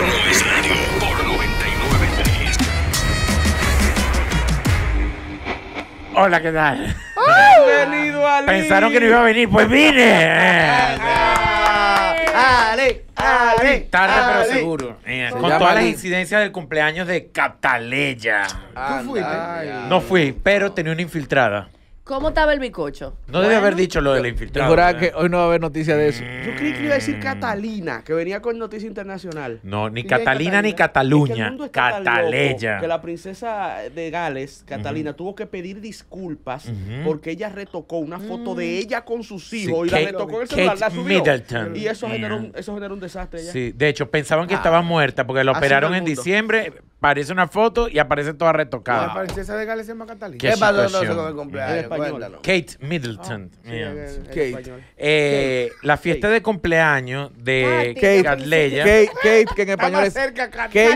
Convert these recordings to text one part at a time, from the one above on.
por Hola, ¿qué tal? Bienvenido Ale! Pensaron que no iba a venir, pues vine. Ale, Ale. Tarde, pero seguro. con todas las incidencias del cumpleaños de Cataleya. ¿Tú fuiste? No fui, pero tenía una infiltrada. ¿Cómo estaba el bicocho? No debe haber dicho lo del infiltrado. Yo que hoy no va a haber noticia de eso. Mm. Yo creí que iba a decir Catalina, que venía con noticia internacional. No, ni Catalina, ni Cataluña. que Cataleya. que la princesa de Gales, Catalina, tuvo que pedir disculpas porque ella retocó una foto de mm. ella con sus hijos y la retocó en el celular, la Y eso generó, un, mm. desastre. Sí, de hecho, pensaban que estaba ah. muerta porque la operaron en diciembre Aparece una foto y aparece toda retocada. La princesa de Gales se llama Catalina. ¿Qué pasó con el cumpleaños? Kate Middleton. Ah, Kate. Eh, la fiesta de cumpleaños de Kate, Catleya. Kate, Kate, que en español es. Kate, que,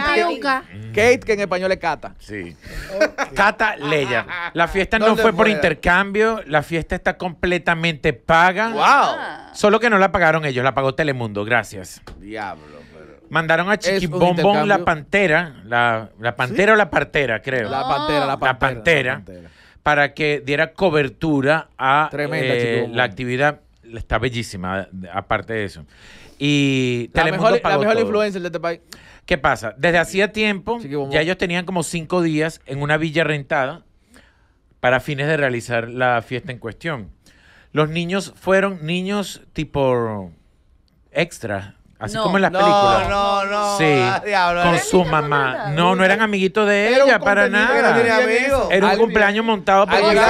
Kate, que en español es Cata. Sí. Cata Leya. La fiesta no fue, fue por intercambio. La fiesta está completamente paga. ¡Wow! Ah. Solo que no la pagaron ellos, la pagó Telemundo. Gracias. Diablo. Mandaron a bombón la pantera, la, pantera o la partera, creo. La pantera, la pantera. La pantera, para que diera cobertura a eh, la actividad. Está bellísima, aparte de eso. Y la mejor, la mejor influencer de este país. ¿Qué pasa? Desde hacía tiempo, ya ellos tenían como cinco días en una villa rentada para fines de realizar la fiesta en cuestión. Los niños fueron niños tipo extra, Así como en las películas. No, no, no. Sí. Ah, con su mamá. No, no eran amiguitos de ella, para nada. Era un cumpleaños montado por los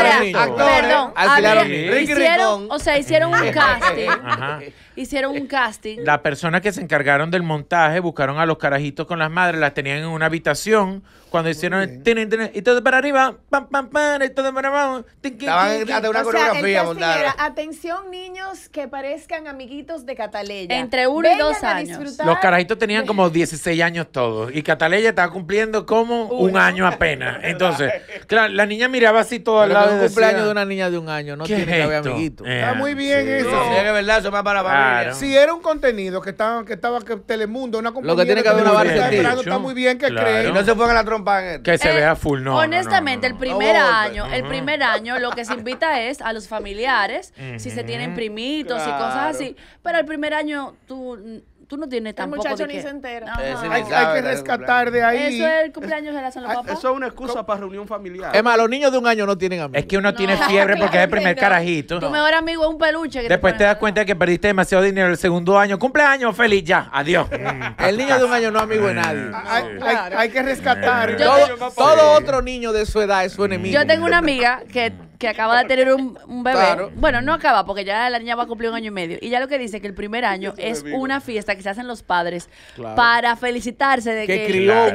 Perdón, hicieron, o sea, hicieron un casting, Ajá. hicieron un casting. La persona que se encargaron del montaje buscaron a los carajitos con las madres, las tenían en una habitación. Cuando hicieron tienen y todo para arriba, pam, pam, pam, y todo para abajo. Estaban una atención niños que parezcan amiguitos de Cataleya. Entre uno y dos los carajitos tenían como 16 años todos. Y Cataleya estaba cumpliendo como un año apenas. Entonces, claro, la niña miraba así todo al lado. Un cumpleaños de una niña de un año, no tiene que haber amiguito. Eh, está muy bien eso. Sí, es verdad, eso para Si era un contenido que estaba, que estaba Telemundo, una Lo que tiene que haber una barra Está muy bien que no se la trompa Que se eh, vea full, no. Honestamente, el primer año, el primer año, lo que se invita es a los familiares, si se tienen primitos y cosas así. Pero el primer año tú tú no tienes tampoco. El muchacho ni se entera. Hay, que rescatar de ahí. Eso es el cumpleaños de la San ah, Papá. Eso es una excusa para reunión familiar. Es más, los niños de un año no tienen amigos. Es que uno tiene fiebre porque es el primer carajito. Tu mejor amigo es un peluche. Que Después te, te das cuenta de que perdiste demasiado dinero el segundo año. Cumpleaños feliz ya. Adiós. el niño de un año no es amigo de nadie. Ah, hay, que rescatar. todo otro niño de su edad es su enemigo. Yo tengo una amiga que que acaba de tener un, bebé. Bueno, no acaba, porque ya la niña va a cumplir un año y medio. Y ya lo que dice que el primer año es una fiesta que se hacen los padres para felicitarse de que, crió,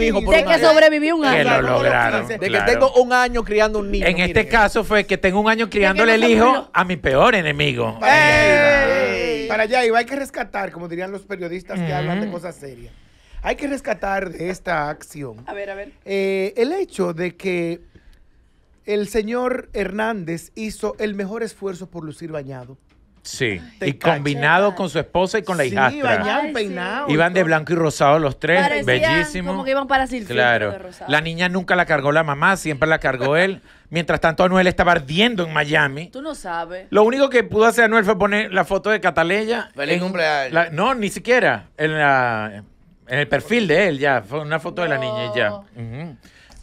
hijo. Por de que sobrevivió un año. De que tengo un año criando un niño. En este caso fue que tengo un año criándole el hijo a mi peor enemigo. Para allá, Iba, hay que rescatar, como dirían los periodistas que hablan de cosas serias hay que rescatar de esta acción. A ver, a ver. Eh, el hecho de que el señor Hernández hizo el mejor esfuerzo por lucir bañado. Sí, y combinado con su esposa y con la hija. Sí, bañado peinado. Iban de blanco y rosado los tres, bellísimos. Como que iban para Silvio. Claro. La niña nunca la cargó la mamá, siempre la cargó él. Mientras tanto, Anuel estaba ardiendo en Miami. Tú no sabes. Lo único que pudo hacer Anuel fue poner la foto de Cataleya. Feliz en, cumpleaños. no, ni siquiera. En, la, en el perfil de él, ya. Fue una foto de la niña ya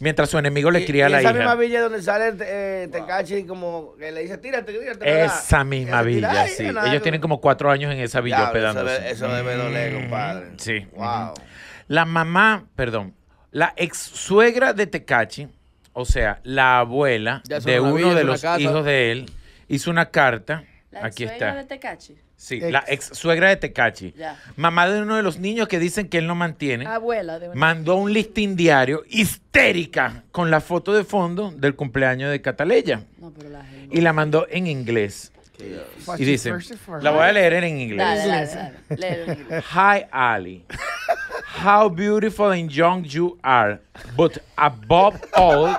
mientras su enemigo le cría la esa hija. Esa misma villa donde sale eh, Tecachi y como que le dice, tírate, tírate. Esa misma villa, sí. Ellos tienen como cuatro años en esa villa hospedándose. Eso, debe doler, mm, compadre. Sí. Wow. La mamá, perdón, la ex suegra de Tecachi, o sea, la abuela de uno de los hijos de él, hizo una carta. Aquí está. de Tecachi. Sí, la ex suegra de Tecachi. Mamá de uno de los niños que dicen que él no mantiene. Abuela de Mandó un listín diario histérica con la foto de fondo del cumpleaños de Cataleya. No, pero la Y la mandó en inglés. Y dice, la voy a leer en inglés. Hi Ali, how beautiful and young you are, but above all,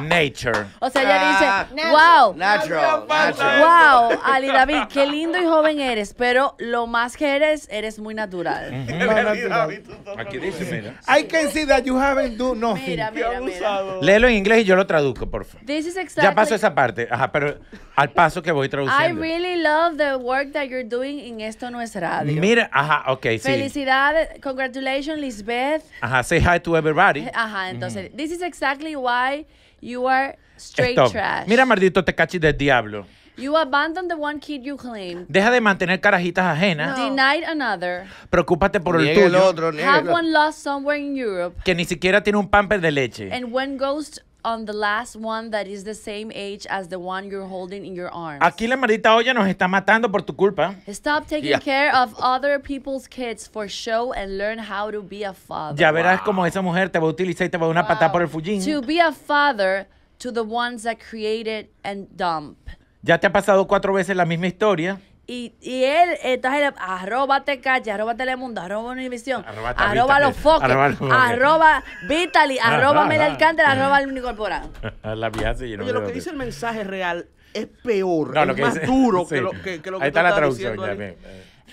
Nature. O sea, ella dice, wow. Natural. Wow, Ali David, qué lindo y joven eres, pero lo más que eres, eres muy natural. Mm -hmm. Aquí dice, mira. I can see that you haven't done nothing. Mira, mira, mira. Léelo en inglés y yo lo traduzco, por favor. This is exactly... Ya paso esa parte, ajá, pero al paso que voy traduciendo. I really love the work that you're doing in Esto No Es Radio. Mira, ajá, ok, sí. Felicidades, congratulations, Lisbeth. Ajá, say hi to everybody. Ajá, entonces, this is exactly why... You are straight Stop. trash. Mira, maldito tecachi del diablo. You abandoned the one kid you claimed. Deja de mantener carajitas ajenas. No. Denied another. Preocúpate por Niegue el tuyo. El otro, Have one lost somewhere in Europe. Que ni siquiera tiene un pamper de leche. And when ghost on the last one that is the same age as the one you're holding in your arms. Aquí la maldita olla nos está matando por tu culpa. Stop taking yeah. care of other people's kids for show and learn how to be a father. Ya verás wow. como esa mujer te va a utilizar y te va a dar una wow. patada por el fujín. To be a father to the ones that created and dump. Ya te ha pasado cuatro veces la misma historia. Y, y él, está en arroba calle, arroba Telemundo, arroba Univisión, arroba, Los Foques, arroba, Vitaly, arroba Mel Alcántara, arroba el Unicorporado. La vieja lo que dice el mensaje real es peor, es más duro que, lo, que, que, lo que Ahí está la traducción también.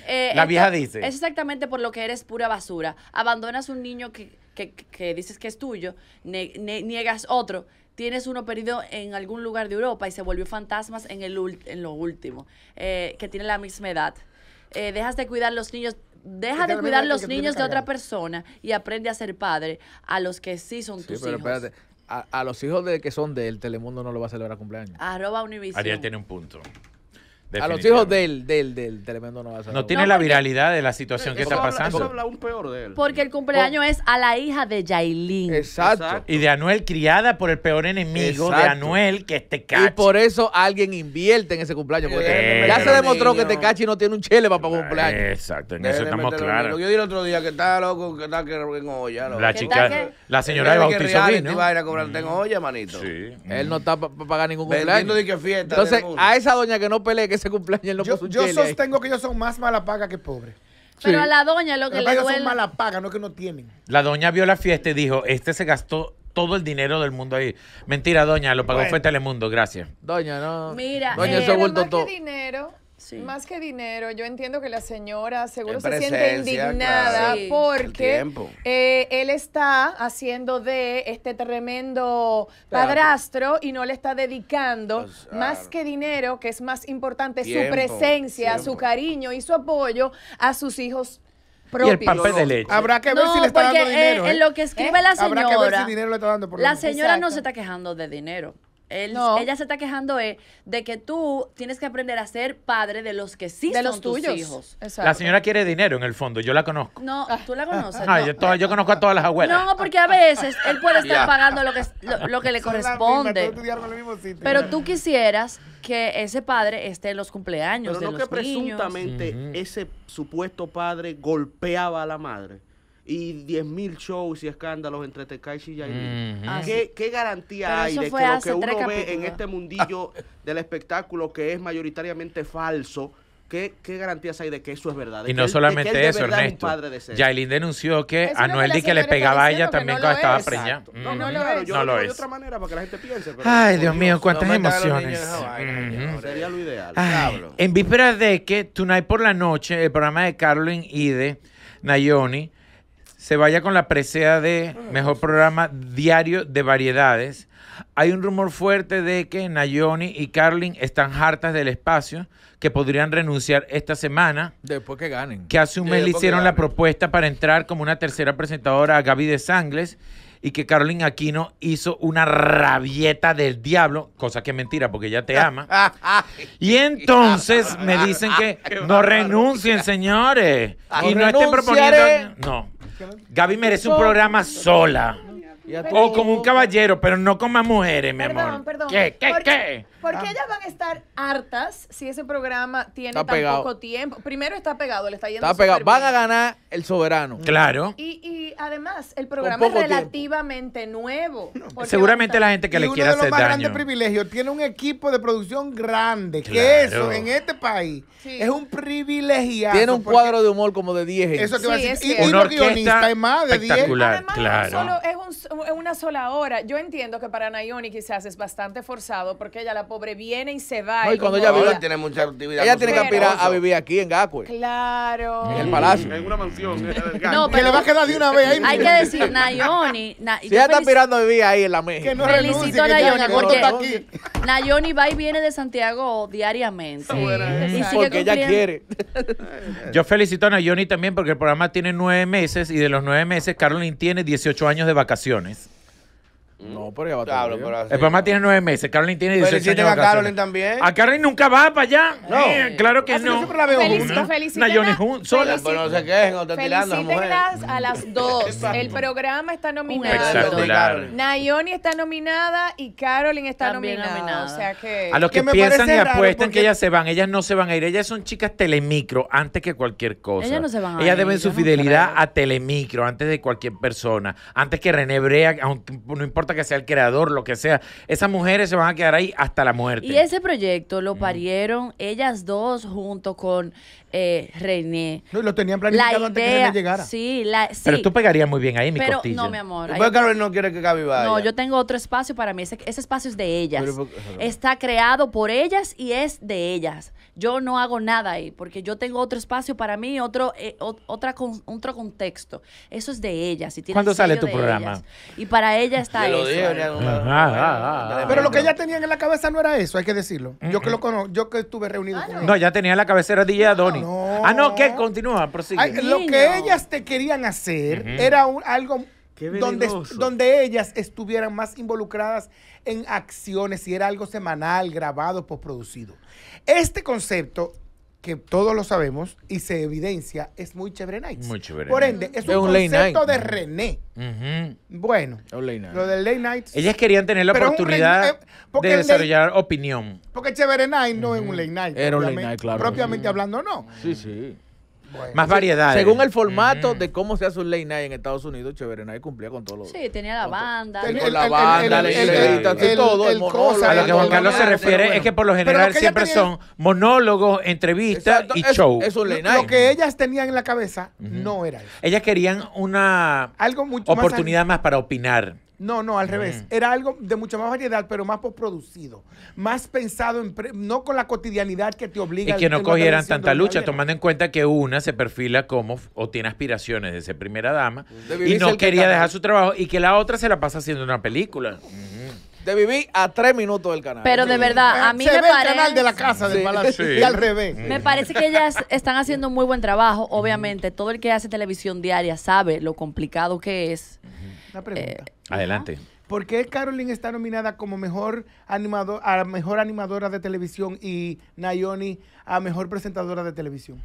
Eh, la vieja dice. Es exactamente por lo que eres pura basura. Abandonas un niño que, que dices que es tuyo, niegas otro tienes uno perdido en algún lugar de Europa y se volvió fantasmas en, el en lo último, eh, que tiene la misma edad. Eh, dejas de cuidar los niños, deja de cuidar los niños de otra persona y aprende a ser padre a los que sí son sí, pero Espérate. A, los hijos de que son del Telemundo no lo va a celebrar a cumpleaños. Arroba Univision. Ariel tiene un punto. A los hijos del, del, del tremendo no va a No tiene la viralidad de la situación que está pasando. habla peor de él. Porque el cumpleaños oh. es a la hija de Yailin. Exacto. Y de Anuel, criada por el peor enemigo de Anuel, que es Tecachi. Y por eso alguien invierte en ese cumpleaños. Porque eh, ya se demostró que Tecachi no tiene un chele para un eh, cumpleaños. Exacto, en eso estamos claros. Yo dije el otro día que está loco, que está que en olla. La chica, la señora de bautizó ¿no? va a ir a cobrarte en mm. olla, manito. Él no mm. está para pagar ningún cumpleaños. Entonces, a esa doña que no pelee, que cumpleaños yo, Yo sostengo que ellos son más malapaga que pobres. Pero a la doña lo que le duele. ellos son malapaga, no que no tienen. La doña vio la fiesta y dijo, este se gastó todo el dinero del mundo ahí. Mentira, doña, lo pagó fue Telemundo, gracias. Doña, no. Mira, Doña, eh, todo. dinero, más que dinero, yo entiendo que la señora seguro se siente indignada porque eh, él está haciendo de este tremendo padrastro y no le está dedicando pues, más que dinero, que es más importante, su presencia, su cariño y su apoyo a sus hijos y el papel de leche. Habrá que ver si le está dando dinero. En, ¿eh? lo que escribe la señora. La señora no se está quejando de dinero. Ella se está quejando eh, de, que tú tienes que aprender a ser padre de los que sí son tus hijos. La señora quiere dinero en el fondo, yo la conozco. No, ah. tú la ah. conoces. no. yo, conozco a todas las abuelas. No, porque a veces él puede estar pagando lo que, le corresponde. Pero tú quisieras que ese padre esté en los cumpleaños. Pero de que presuntamente ese supuesto padre golpeaba a la madre y 10.000 shows y escándalos entre Tekashi y Yailin. Ah, ¿Qué, ¿Qué, garantía hay de que lo que uno ve en este mundillo del espectáculo que es mayoritariamente falso? ¿Qué, ¿Qué garantías hay de que eso es verdad? y no solamente eso, Ernesto. denunció que a Anuel que, le pegaba a ella también cuando estaba preñada. No, no lo, es. Ay, Dios mío, cuántas emociones. Sería lo ideal. en vísperas de que Tonight por la noche, el programa de Carolyn de Nayoni, se vaya con la presea de mejor programa diario de variedades. Hay un rumor fuerte de que Nayoni y Carlin están hartas del espacio, que podrían renunciar esta semana. Después que ganen. Que hace un mes le hicieron la propuesta para entrar como una tercera presentadora a Gaby de Sangles y que Carlin Aquino hizo una rabieta del diablo, cosa que es mentira porque ella te ama. y entonces me dicen que no renuncien, señores. Ah, y no estén proponiendo. No, Gaby merece un programa sola. O como un caballero, pues, pero no con más mujeres, mi amor. Perdón, ¿Qué, qué, ¿Por qué? Porque ah. ellas van a estar hartas si ese programa tiene tan poco tiempo? Primero está pegado, le está yendo Está pegado. Van a ganar el soberano. Claro. Y, además, el programa es relativamente nuevo. Seguramente la gente que le quiera hacer daño. uno de los más grandes tiene un equipo de producción grande, que eso, en este país, es un privilegiado. Tiene un cuadro de humor como de 10 Eso te a decir. Y, y más de 10. claro. solo es un una sola hora. Yo entiendo que para Nayoni quizás es bastante forzado porque ella, la pobre, viene y se va. y, cuando ella vive, tiene mucha actividad. Ella tiene que aspirar a vivir aquí en Gacue. Claro. En el palacio. En una mansión. no, que le va a quedar de una vez ahí. Hay que decir, Nayoni. si ella está aspirando a vivir ahí en la mesa Que no Felicito a Nayoni porque Nayoni va y viene de Santiago diariamente. ¿eh? y porque ella quiere. Yo felicito a Nayoni también porque el programa tiene nueve meses y de los nueve meses, Carolyn tiene 18 años de vacaciones es no, pero ya va a El papá tiene nueve meses. Caroline tiene 18 Feliciten a Carolyn también. A Carolyn nunca va para allá. No. Eh, claro que no. Yo siempre la veo Feliciten a, Pero no se quejen, están tirando. mujeres a las dos. El programa está nominado. Nayoni está nominada y Carolyn está nominada. O sea que... A los que, piensan y apuestan que ellas se van, ellas no se van a ir. Ellas son chicas telemicro antes que cualquier cosa. Ellas no se van a ir. Ellas deben su fidelidad a telemicro antes de cualquier persona. Antes que René Brea, aunque no importa que sea el creador, lo que sea, esas mujeres se van a quedar ahí hasta la muerte. Y ese proyecto lo mm. parieron ellas dos junto con eh, René. No, lo tenían planificado que René llegara. Sí, sí. Pero tú pegarías muy bien ahí, mi pero, No, mi amor. Pues no quiere que No, yo tengo otro espacio para mí. Ese, espacio es de ellas. Está creado por ellas y es de ellas. Yo no hago nada ahí, porque yo tengo otro espacio para mí, otro, eh, otra con, otro contexto. Eso es de ellas. Y tiene ¿Cuándo sale tu programa? Y para ella está eso. Ah, ah, ah. Pero lo que ella tenía en la cabeza no era eso, hay que decirlo. Yo que lo conozco, yo que estuve reunido con No, ya tenía en la cabecera DJ Adonis. Ah, no, que continúa, prosigue. lo que ellas te querían hacer era algo donde, donde ellas estuvieran más involucradas en acciones y era algo semanal, grabado, postproducido. Este concepto que todos lo sabemos y se evidencia, es muy chévere Nights. Por ende, es un, concepto de René. Bueno, lo del Late Nights. Ellas querían tener la oportunidad eh, de desarrollar opinión. Porque Chévere Night no es un Late Night. Era un Late Night, claro. Propiamente hablando, no. Sí, sí. Más variedad. Según el formato de cómo se hace un late night en Estados Unidos, Chévere Night cumplía con todo lo. Sí, tenía la banda. la todo. El, a lo que Juan Carlos se refiere es que por lo general siempre son monólogos, entrevistas y show. Lo que ellas tenían en la cabeza no era eso. Ellas querían una Algo oportunidad más para opinar. No, no, al revés. Era algo de mucha más variedad, pero más producido. Más pensado, en no con la cotidianidad que te obliga. Y que no cogieran tanta lucha, tomando en cuenta que una se perfila como o tiene aspiraciones de ser primera dama y no quería dejar su trabajo y que la otra se la pasa haciendo una película. De vivir a tres minutos del canal. Pero de verdad, a eh, mí se me ve parece. el canal de la casa del y al revés. Me parece que ellas están haciendo muy buen trabajo. Obviamente, todo el que hace televisión diaria sabe lo complicado que es pregunta. Eh, adelante. ¿Por qué Caroline está nominada como mejor a mejor animadora de televisión y Nayoni a mejor presentadora de televisión?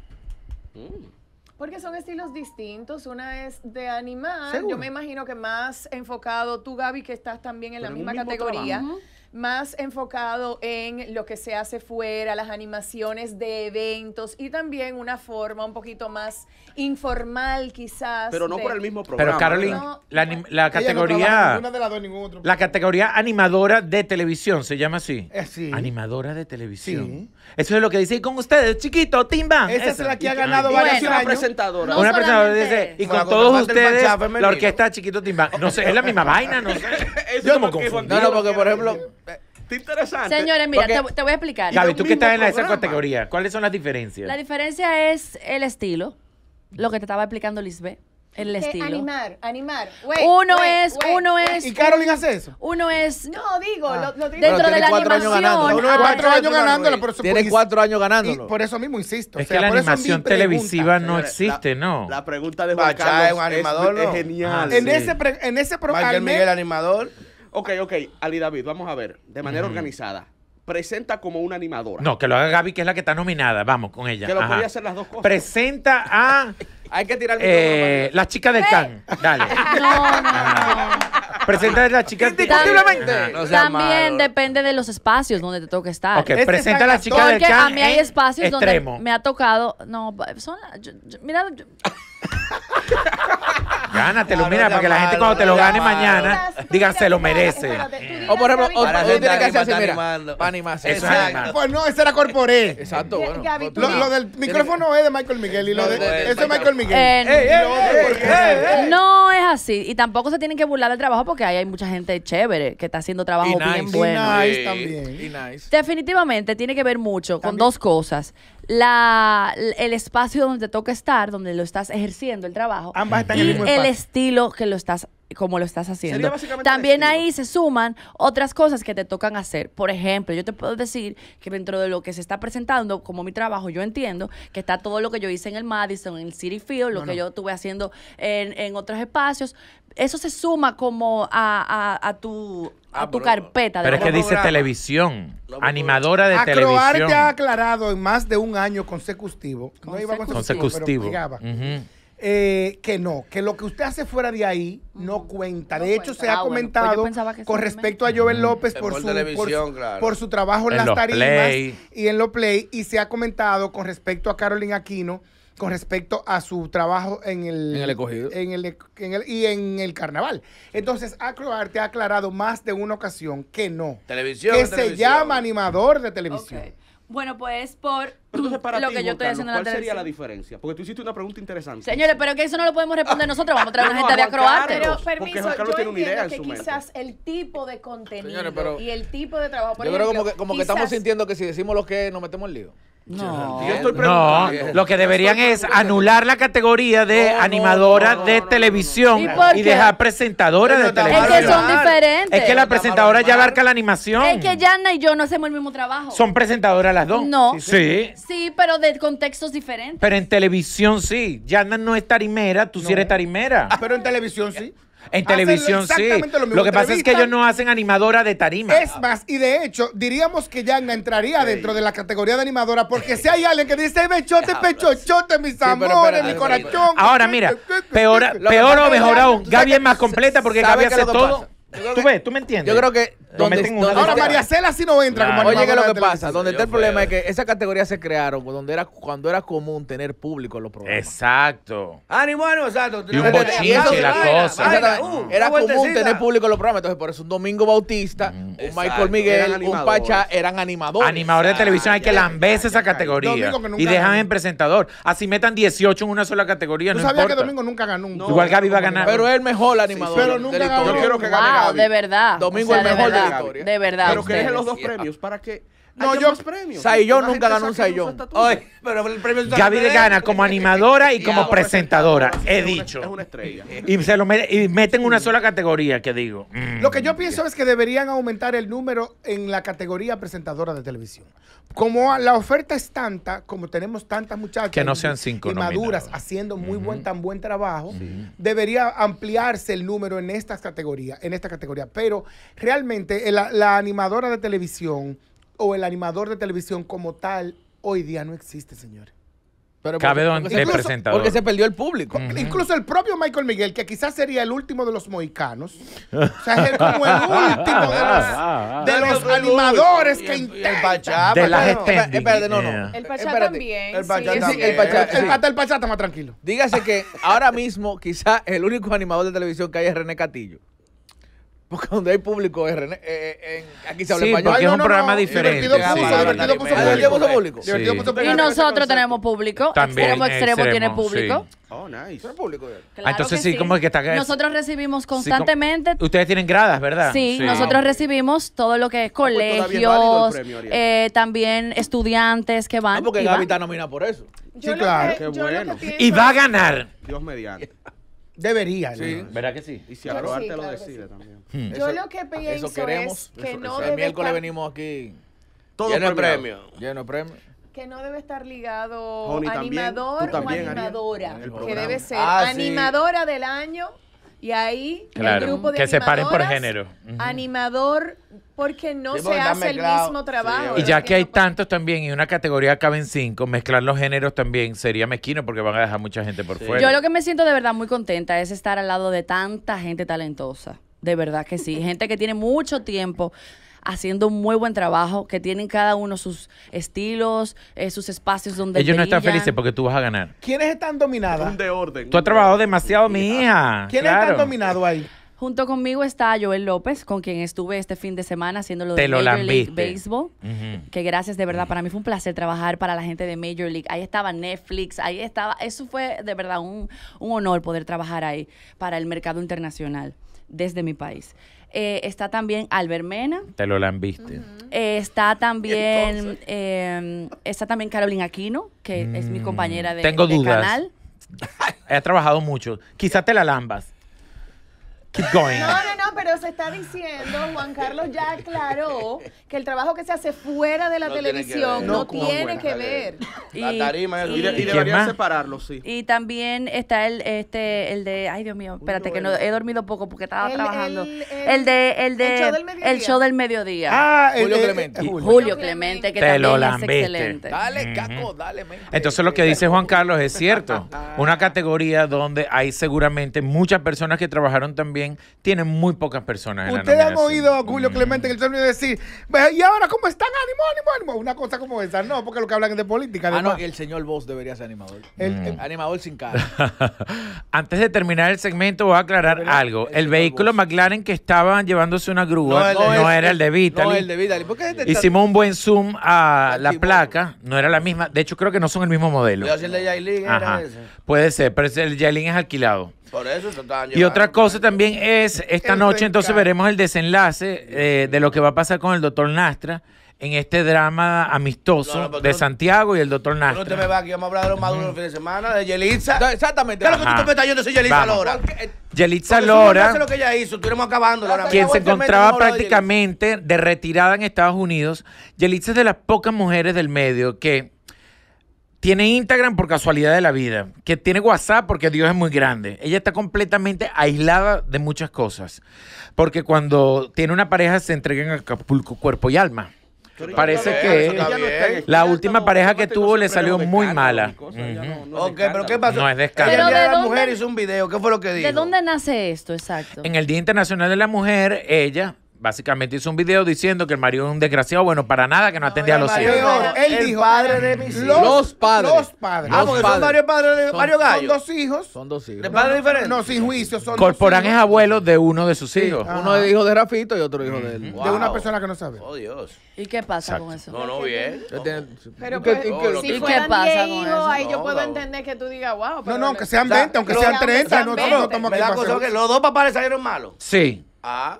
Mm. Porque son estilos distintos. Una es de animar. Yo me imagino que más enfocado tú, Gaby, que estás también en la misma categoría más enfocado en lo que se hace fuera, las animaciones de eventos y también una forma un poquito más informal quizás. Pero no por el mismo programa. Pero Carolina, la, categoría... La categoría animadora de televisión, se llama así. Eh, sí. Animadora de televisión. Eso es lo que dice con ustedes, chiquito, Timba. Esa es la que ha ganado varias. varios años. Una presentadora. una presentadora dice, y con todos ustedes, la orquesta Chiquito Timba. No sé, es la misma vaina, no sé. Yo como confundo. No, no, porque por ejemplo interesante. Señores, mira, te, te, voy a explicar. Gaby, tú que estás en esa categoría, ¿cuáles son las diferencias? La diferencia es el estilo, lo que te estaba explicando Lisbeth. El estilo. Animar, animar. uno es, uno es. ¿Y Carolyn hace eso? Uno es. No, digo, ah. lo, lo dentro de la animación. uno ah, es cuatro años ganándolo, pero Tiene cuatro años ganándolo. Y por eso mismo insisto. Es o sea, que la animación televisiva no existe, ¿no? La pregunta de Juan Bachá Carlos es, un animador, es, genial. Ah, en, ese en ese programa. Miguel animador. Ok, ok, Ali David, vamos a ver, de manera organizada. Presenta como una animadora. No, que lo haga Gaby, que es la que está nominada. Vamos con ella. Que lo podía hacer las dos cosas. Presenta a. Hay que tirar el eh, La chica del Can. Dale. no, no. Presenta a la chica can. Indiscutiblemente. También depende de los espacios donde te toca estar. Ok, este presenta a la chica del Can. Porque a mí hay espacios donde me ha tocado. No, son. mira. Gánatelo, mira, para que la gente cuando te lo gane mañana Diga, se lo merece. O por ejemplo, o, Para que hacer así, mira, Pues no, ese era Corporé. Exacto, bueno. Lo, del micrófono es de Michael Miguel y lo de. Eso es Michael Miguel. No es así. Y tampoco se tienen que burlar del trabajo porque ahí hay mucha gente chévere que está haciendo trabajo bien y bueno. nice también. Definitivamente tiene que ver mucho con dos cosas la, el espacio donde te toca estar, donde lo estás ejerciendo el trabajo y el, estilo que lo estás como lo estás haciendo. También ahí se suman otras cosas que te tocan hacer. Por ejemplo, yo te puedo decir que dentro de lo que se está presentando como mi trabajo, yo entiendo que está todo lo que yo hice en el Madison, en el City Field, lo que yo estuve haciendo en, en, otros espacios. Eso se suma como a, tu a ah, tu carpeta. De pero es que dice televisión, animadora de televisión. ha aclarado en más de un año consecutivo. consecutivo. No iba eh, que no, que lo que usted hace fuera de ahí mm. no cuenta. De hecho, se ha ah, pues comentado con respecto a Joven López por, su, por, su trabajo en, las tarimas y en lo play, y se ha comentado con respecto a Carolina Aquino con respecto a su trabajo en el, en el escogido y en el carnaval. Entonces, Acroarte ha aclarado más de una ocasión que no. Televisión. Que se llama animador de televisión. Bueno, pues por lo que yo estoy haciendo en la ¿Cuál sería la diferencia? Porque tú hiciste una pregunta interesante. Señores, pero que eso no lo podemos responder nosotros. Vamos a traer una gente de Croacia Pero permiso, yo tiene una idea que quizás el tipo de contenido y el tipo de trabajo. Por yo creo como que, como que estamos sintiendo que si decimos lo que nos metemos en lío. No, no, lo que deberían es anular la categoría de animadora de televisión ¿Y dejar presentadora de televisión. Es que son diferentes. Es que la presentadora ya abarca la animación. Es que Yanna y yo no hacemos el mismo trabajo. Son presentadoras las dos. No. Sí. Sí, pero de contextos diferentes. Pero en televisión sí. Yanna no es tarimera, tú sí eres tarimera. Ah, pero en televisión sí. En televisión sí. Lo, que pasa es que ellos no hacen animadora de tarima. Es más, y de hecho, diríamos que ya entraría dentro de la categoría de animadora, porque si hay alguien que dice, pechote, pechochote, mis amores, mi corazón. Ahora, mira, peor, peor o mejor aún, Gaby es más completa porque Gaby hace todo. Tú ves, tú me entiendes. Yo creo que. ahora, María Cela sí no entra. como Como Oye, que lo que pasa, donde está el problema es que esas categorías se crearon donde era, cuando era común tener público en los programas. Exacto. Ánimo, ánimo, exacto. Y un bochinche la cosa. Uh, era común tener público en los programas. Entonces, por eso un Domingo Bautista, mm, un Michael Miguel, un Pacha eran animadores. Animadores de televisión. Hay que lanzar esa categoría. Y dejan en presentador. Así metan 18 en una sola categoría. Tú sabía que Domingo nunca ganó Igual Gaby va a ganar. Pero es el mejor animador. Pero nunca ganó. Yo quiero que gane de verdad. Domingo es el mejor de, verdad, verdad. Pero que dejen los dos premios para que no, yo, premios. yo nunca ganó un Sayón. Pero el premio Gaby le gana como animadora y como presentadora. He dicho. Es una estrella. Y se lo meten una sola categoría, que digo. Lo que yo pienso es que deberían aumentar el número en la categoría presentadora de televisión. Como la oferta es tanta, como tenemos tantas muchachas que no sean cinco maduras haciendo muy buen tan buen trabajo, debería ampliarse el número en estas categorías, en esta categoría, pero realmente la, animadora de televisión o el animador de televisión como tal hoy día no existe, señores. Pero Cabe donde el presentador. porque se perdió el público. Incluso el propio Michael Miguel, que quizás sería el último de los mohicanos, o sea, es como el último de los, ah, ah, ah, animadores que intentan. El Pachá. El Pachá también. El Pachá también. El Pachá, el Pachá está más tranquilo. Dígase que ahora mismo quizás el único animador de televisión que hay es René Catillo. Porque donde hay público es eh, René. Eh, eh, aquí se habla sí, Porque es un programa diferente. Divertido puso, divertido puso Y nosotros tenemos público. También. Extremo Extremo tiene público. Oh, nice. público. Entonces sí, ¿cómo es que está Nosotros recibimos constantemente. ustedes tienen gradas, ¿verdad? Sí, nosotros recibimos todo lo que es ah, pues colegios, también estudiantes que van. No, ah, porque Gaby está nominada por eso. Sí, claro. bueno. Y va a ganar. Dios mediante. Debería, sí. ¿no? ¿Verdad que sí? Y si a lo claro decide sí. también. Hmm. Yo eso, lo que pienso eso queremos, es que eso, no debe El miércoles estar... venimos aquí. Todo lleno premio. Lleno premio. Que no debe estar ligado Honey, animador también, o animadora. Que debe ah, ser ah, animadora del año y ahí el grupo de que se paren por género. Animador, porque no se hace el mismo trabajo. y ya que hay tantos también y una categoría caben cinco, mezclar los géneros también sería mezquino porque van a dejar mucha gente por fuera. Yo lo que me siento de verdad muy contenta es estar al lado de tanta gente talentosa. De verdad que sí. Gente que tiene mucho tiempo haciendo un muy buen trabajo, que tienen cada uno sus estilos, eh, sus espacios donde Ellos no están felices porque tú vas a ganar. ¿Quiénes están dominados? Un de orden. Tú has trabajado demasiado, mi hija. ¿Quiénes están dominados ahí? Junto conmigo está Joel López, con quien estuve este fin de semana haciendo lo de Major League Baseball. Que gracias, de verdad, para mí fue un placer trabajar para la gente de Major League. Ahí estaba Netflix, ahí estaba. Eso fue de verdad un, un honor poder trabajar ahí para el mercado internacional desde mi país. Eh, está también Mena Te lo lambiste. Eh, está también em, está también Carolina Aquino, que es mi mm. compañera de, Tengo dudas. canal. He trabajado mucho. quizá te la lambas. No, no, no, pero se está diciendo, Juan Carlos ya aclaró que el trabajo que se hace fuera de la televisión no tiene que ver. Y, la tarima y, separarlo, sí. Y también está el este el de ay Dios mío, espérate que no he dormido poco porque estaba trabajando. El, de el de el show del mediodía. Ah, Julio Clemente. Eh, Julio. Clemente que Te también es excelente. Dale, Caco, dale. Entonces lo que dice Juan Carlos es cierto. Una categoría donde hay seguramente muchas personas que trabajaron también tiene tienen muy pocas personas. En Ustedes han oído a Julio mm. Clemente en el término decir, ¿y ahora cómo están? Ánimo, ánimo, ánimo. Una cosa como esa, no, porque lo que hablan es de política. Ah, no, el señor Voss debería ser animador. El, mm. animador sin cara. Antes de terminar el segmento, voy a aclarar algo. El, vehículo McLaren que estaban llevándose una grúa no, era el de Vitaly. No, el de Hicimos un buen zoom a la placa, no era la misma. De hecho, creo que no son el mismo modelo. el de Puede ser, pero el Yailin es alquilado. Por eso Y otra cosa también es, esta noche entonces veremos el desenlace eh, de lo que va a pasar con el doctor Nastra en este drama amistoso de Santiago y el doctor Nastra. No te me va que vamos a hablar de los maduros el fin de semana, de Yelitsa. Exactamente. Claro que tú te metas, yo soy Yelitza Lora. Eh, Yelitza Lora. lo que ella hizo, acabando. Lora. Quien se encontraba prácticamente de retirada en Estados Unidos. Yelitza es de las pocas mujeres del medio que tiene Instagram por casualidad de la vida, que tiene WhatsApp porque Dios es muy grande. Ella está completamente aislada de muchas cosas, porque cuando tiene una pareja se entregan a Acapulco cuerpo y alma. Parece que la última pareja que tuvo le salió muy mala. pero ¿qué es descarga. Pero la mujer hizo un video, ¿qué fue lo que dijo? ¿De dónde nace esto? Exacto. En el Día Internacional de la Mujer, ella básicamente hizo un video diciendo que el marido es un desgraciado, bueno, para nada, que no, atendía a los hijos. Él el padre de mis hijos. Los, padres. Los padres. Ah, son varios padres de Mario Gallo. Son dos hijos. Son dos hijos. De padres diferentes. No, sin juicio, son Corporán es abuelo de uno de sus hijos. uno es hijo de Rafito y otro hijo de él. De una persona que no sabe. Oh, Dios. ¿Y qué pasa con eso? No, no, bien. Pero pues, pues si ¿Y qué pasa con eso? Ahí yo puedo entender que tú digas, wow. No, no, aunque sean 20, aunque sean 30, no estamos aquí. que los dos papás salieron malos. Sí. Ah,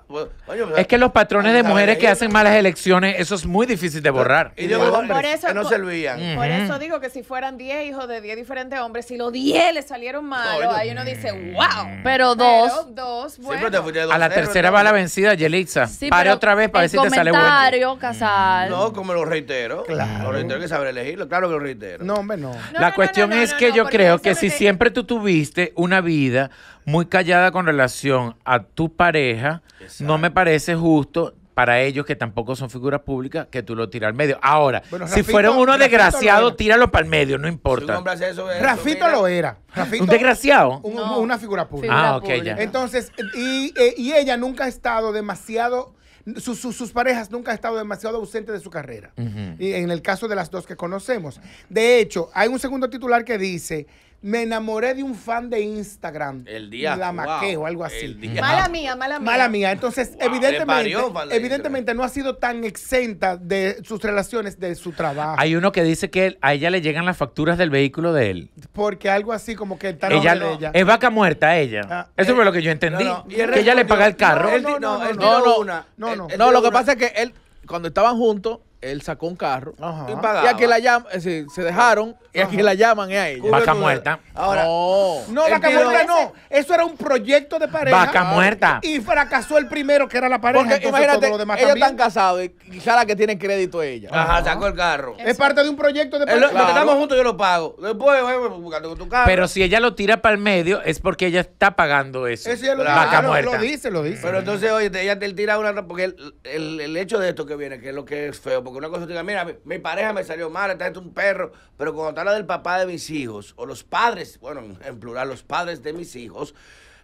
es que los patrones de mujeres que hacen malas elecciones, eso es muy difícil de borrar. Y yo los por eso, que no servían. Por eso digo que si fueran 10 hijos de 10 diferentes hombres, si los 10 le salieron malos, ahí uno dice, wow. Mm. Pero dos. dos, bueno. a la tercera va la vencida, Yelitza. Sí, Pare otra vez para ver si te sale bueno. Mm. No, como lo reitero. Claro. Lo reitero que sabré elegirlo. Claro que lo reitero. No, hombre, no la cuestión es que yo creo que si siempre tú tuviste una vida muy callada con relación a tu pareja, no me parece justo para ellos que tampoco son figuras públicas que tú lo tiras al medio. Ahora, si fueron uno desgraciado, tíralo para el medio, no importa. Eh, Rafito lo era. ¿Un desgraciado? una figura pública. ah, ok, Entonces, eh, y, ella nunca ha estado demasiado... Sus, parejas nunca han estado demasiado ausentes de su carrera. y En el caso de las dos que conocemos. De hecho, hay un segundo titular que dice me enamoré de un fan de Instagram. El día. La maqué o algo así. Mala mía, mala mía. Mala mía. Entonces, evidentemente, evidentemente no ha sido tan exenta de sus relaciones, de su trabajo. Hay uno que dice que a ella le llegan las facturas del vehículo de él. Porque algo así como que está ella, ella. Es vaca muerta ella. Ah, Eso eh, fue lo que yo entendí. Que ella le paga el carro. No, no, no. No, no, no, lo que pasa es que él, cuando estaban juntos, él sacó un carro Ajá. y, pagaba. y aquí la llaman, eh, se, se dejaron y a que la llaman es a ella. Vaca muerta. Ahora, no, no vaca muerta no. Eso era un proyecto de pareja. Vaca muerta. Y fracasó el primero que era la pareja. Porque imagínate, los demás ellos están casados y quizás la que tiene crédito ella. Ajá, sacó el carro. Es parte de un proyecto de pareja. Eh, lo, que estamos juntos yo lo pago. Después, eh, buscando tu carro. Pero si ella lo tira para el medio es porque ella está pagando eso. Eso ya lo, vaca muerta. lo dice, lo dice. Pero entonces, oye, ella te tira una porque el, el, hecho de esto que viene, que es lo que es feo, porque una cosa te diga, mira, mi, pareja me salió mal, está hecho un perro, pero cuando te la del papá de mis hijos, o los padres, bueno, en plural, los padres de mis hijos,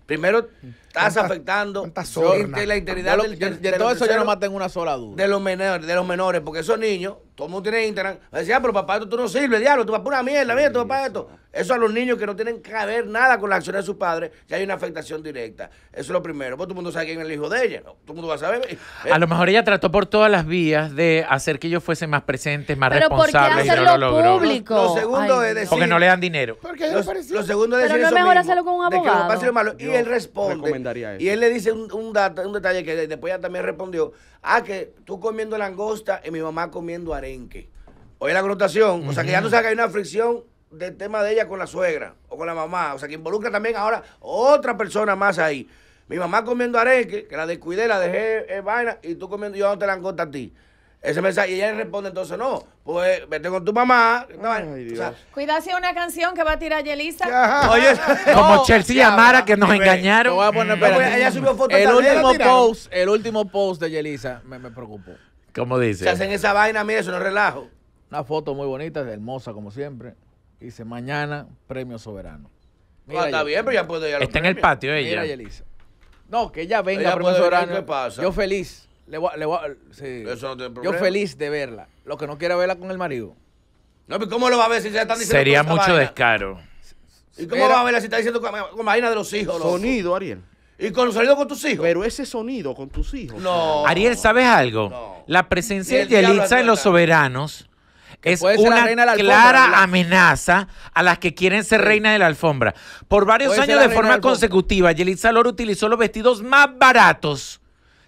primero estás afectando suerte, la integridad de, todo eso yo no tengo una sola duda. De los menores, de los menores, porque esos niños, todo el mundo tiene Instagram, decía ah, pero papá, esto tú no sirves, diablo, Tú vas pura mierda, Mierda tu papá esto. Eso a los niños que no tienen que ver nada con la acción de sus padres, ya hay una afectación directa. Eso es lo primero. Porque todo el mundo sabe quién es el hijo de ella, todo el mundo va a saber. ¿eh? A lo mejor ella trató por todas las vías de hacer que ellos fuesen más presentes, más pero responsables. ¿por qué hacerlo público? Lo, segundo es decir... Porque no le dan dinero. Porque lo, lo segundo es decir Pero no es mejor hacerlo con un abogado. Y él responde y él le dice un, dato, un detalle que después ella también respondió. Ah, que tú comiendo langosta y mi mamá comiendo arenque. Oye, la connotación. O sea, que ya tú sabes que hay una fricción del tema de ella con la suegra o con la mamá. O sea, que involucra también ahora otra persona más ahí. Mi mamá comiendo arenque, que la descuidé, la dejé eh, vaina, y tú comiendo, yo no te langosta a ti ese mensaje. Y ella le responde entonces, no, pues vete con tu mamá. Cuidado si una canción que va a tirar Yelisa. Oye, como Chelsea y Amara que nos engañaron. ella subió el último post, el último post de Yelisa me, me preocupó. ¿Cómo dice? Se hacen esa vaina, mira, eso no relajo. Una foto muy bonita, hermosa como siempre. Dice, mañana, premio soberano. está bien, pero ya puede ir a los Está en el patio ella. Mira, Yelisa. No, que ella venga, premio soberano. Yo feliz. Yo feliz de verla. Lo que no quiero verla con el marido. No, pero ¿cómo lo va a ver si están diciendo Sería mucho descaro. ¿Y cómo va a verla si está diciendo con de los hijos? Sonido, Ariel. ¿Y con sonido con tus hijos? Pero ese sonido con tus hijos. Ariel, ¿sabes algo? La presencia de Yelitza en Los Soberanos es una clara amenaza a las que quieren ser reina de la alfombra. Por varios años de forma consecutiva, Yelitza Loro utilizó los vestidos más baratos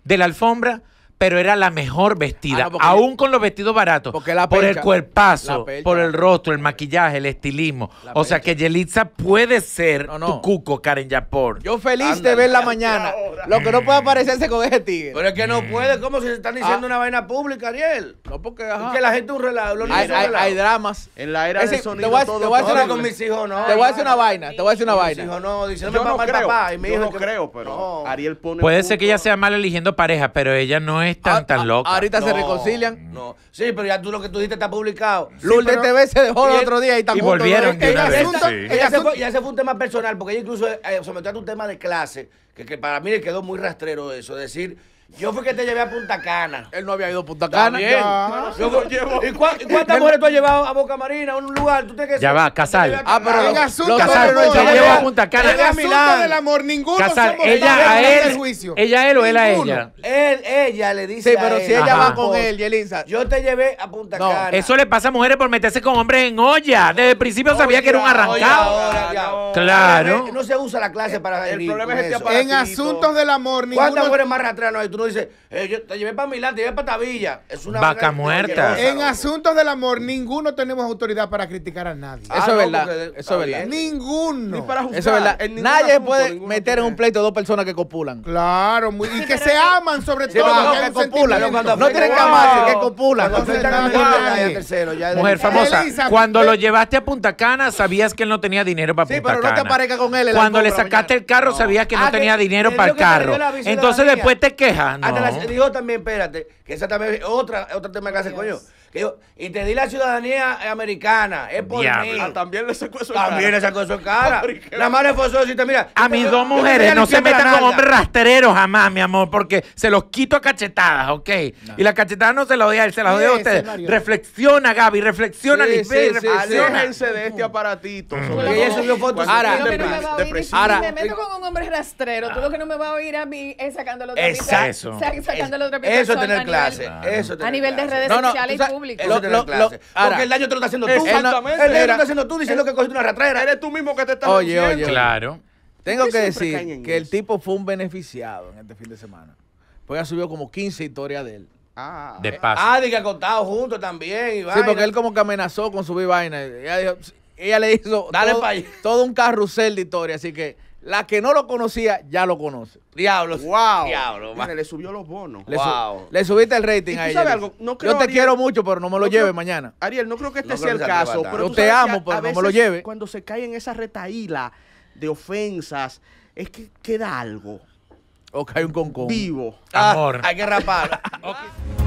de la alfombra pero era la mejor vestida, ah, aún con los vestidos baratos, por el cuerpazo, por el rostro, el maquillaje, el estilismo. o sea que Yelitza puede ser tu cuco, Karen Yapor. Yo feliz de ver la mañana. Lo que no puede aparecerse con ese tigre. Pero es que no mm. puede, Como si se están diciendo ah. una vaina pública, Ariel? No, porque que la gente un relajo. Hay, dramas. En la era ese, sonido te voy a, todo hacer una, con mis hijos, no. Te voy a hacer una vaina, te voy a hacer una vaina. Hijo, no, diciéndome yo papá, creo, papá, y mi hijo no creo, pero Ariel pone Puede ser que ella sea mal eligiendo pareja, pero ella no es están tan ah, ah, locas. Ahorita se reconcilian. No. Sí, pero ya tú lo que tú dijiste está publicado. Sí, Lourdes TV se dejó el otro día y están y volvieron Y ese fue, fue un tema personal, porque ella incluso eh, eh, sometió a un tema de clase, que, que para mí le quedó muy rastrero eso. Es decir yo fui que te llevé a Punta Cana. Él no había ido a Punta Cana. yo ¿Y, cuántas mujeres tú has llevado a Boca Marina, a un lugar? ¿Tú que ya va, Casal. Ah, pero en asunto Casal no a Punta Cana. En asunto del amor, ninguno Casal, ella a él, ella él o él a ella. Él, ella le dice Sí, pero si ella va con él, Yelisa. Yo te llevé a Punta Cana. Eso le pasa a mujeres por meterse con hombres en olla. Desde el principio sabía que era un arrancado. Claro. No se usa la clase para el problema es este En asuntos del amor, ninguno. ¿Cuántas mujeres más rastreras no hay? dice, eh, yo te llevé para Milán, te llevé para Tabilla. Es una vaca muerta. En asuntos del amor, ninguno tenemos autoridad para criticar a nadie. Ah, eso es verdad. eso es verdad. Ninguno. para eso es verdad. Nadie puede meter en un pleito dos personas que copulan. Claro, y que se aman sobre todo. No, que copulan. No tienen que que copulan. Mujer famosa, cuando lo eh, llevaste a Punta Cana, sabías que él no tenía dinero para Punta Cana. Sí, pero no te aparezca con él. Cuando le sacaste el carro, sabías que no ah, tenía dinero para el carro. Entonces después te quejas. Hasta ah, dijo también, espérate, que esa también es otra, tema que hace, coño y te di la ciudadanía americana. Es por mí. Ah, también le sacó su cara. También le sacó La madre fue decirte, mira. A mis dos mujeres no se metan con hombres rastreros jamás, mi amor, porque se los quito a cachetadas, ¿ok? Y la cachetada no se la doy a él, se la doy a ustedes. Reflexiona, Gaby, reflexiona, sí, Lisbeth, sí, de este aparatito. Ella subió fotos. Ahora, me meto con un hombre rastrero, tú lo que no me va a oír a mí es sacándolo de Exacto. Sacándolo de Eso tener clase. A nivel de redes sociales y porque el daño te lo está haciendo tú. Exactamente. El daño te lo está haciendo tú diciendo que cogiste una ratrera. Eres tú mismo que te estás Oye, oye. Claro. Tengo que decir que el tipo fue un beneficiado en este fin de semana. pues ha subido como 15 historias de él. Ah, de paso. Ah, de que ha contado juntos también. Y sí, porque él como que amenazó con subir vaina. Ella, dijo, ella le hizo Dale todo, todo un carrusel de historias. Así que la que no lo conocía, ya lo conoce. Diablo. Wow. le subió los bonos. Le, wow. le subiste el rating ahí. Yo te quiero mucho, pero no me lo lleve lleves mañana. Ariel, no creo que este sea el caso. Pero Yo te amo, pero no me lo lleve Cuando se cae en esa retaíla de ofensas, es que queda algo. O cae un concón. Vivo. Ah, Amor. Hay que rapar. okay.